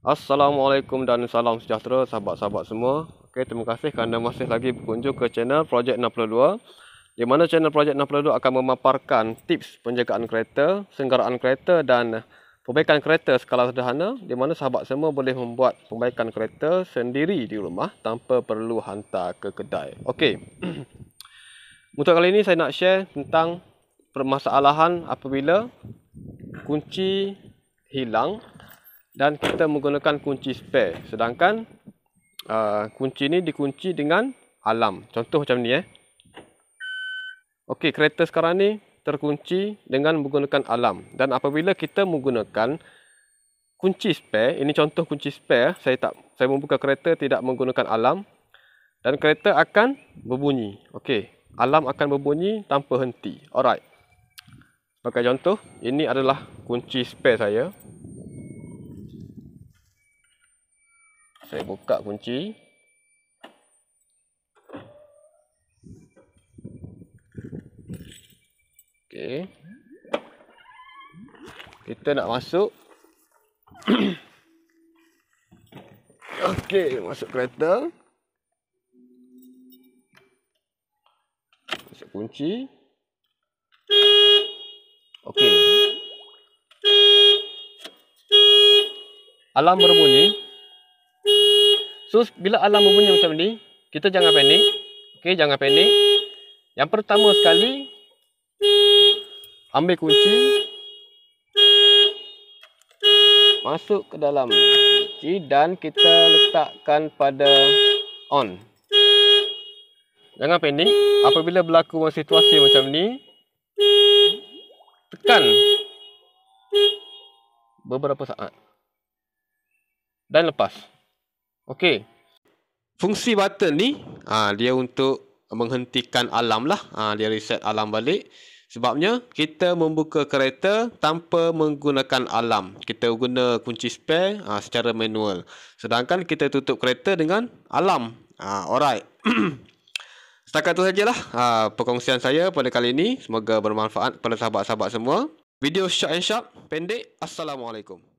Assalamualaikum dan salam sejahtera sahabat-sahabat semua. Okey, terima kasih kerana masih lagi berkunjung ke channel Projek 62. Di mana channel Projek 62 akan memaparkan tips penjagaan kereta, senggaraan kereta dan perbaikan kereta skala sederhana di mana sahabat semua boleh membuat perbaikan kereta sendiri di rumah tanpa perlu hantar ke kedai. Okey. Untuk kali ini saya nak share tentang permasalahan apabila kunci hilang dan kita menggunakan kunci spare sedangkan uh, kunci ni dikunci dengan alam contoh macam ni eh okey kereta sekarang ni terkunci dengan menggunakan alam dan apabila kita menggunakan kunci spare ini contoh kunci spare eh. saya tak saya membuka kereta tidak menggunakan alam dan kereta akan berbunyi okey alam akan berbunyi tanpa henti alright Pakai contoh ini adalah kunci spare saya saya buka kunci okey kita nak masuk okey masuk kereta masuk kunci okey alarm berbunyi So, bila alam berbunyi macam ni, kita jangan panik. Okey, jangan panik. Yang pertama sekali, ambil kunci. Masuk ke dalam kunci dan kita letakkan pada on. Jangan panik. Apabila berlaku situasi macam ni, tekan beberapa saat dan lepas. Okey. Fungsi button ni ha, dia untuk menghentikan alam lah. Ha, dia reset alam balik. Sebabnya kita membuka kereta tanpa menggunakan alam, Kita guna kunci spare ha, secara manual. Sedangkan kita tutup kereta dengan alam. Ha, alright. Setakat tu sajalah ha, perkongsian saya pada kali ini. Semoga bermanfaat kepada sahabat-sahabat semua. Video short and sharp, pendek. Assalamualaikum.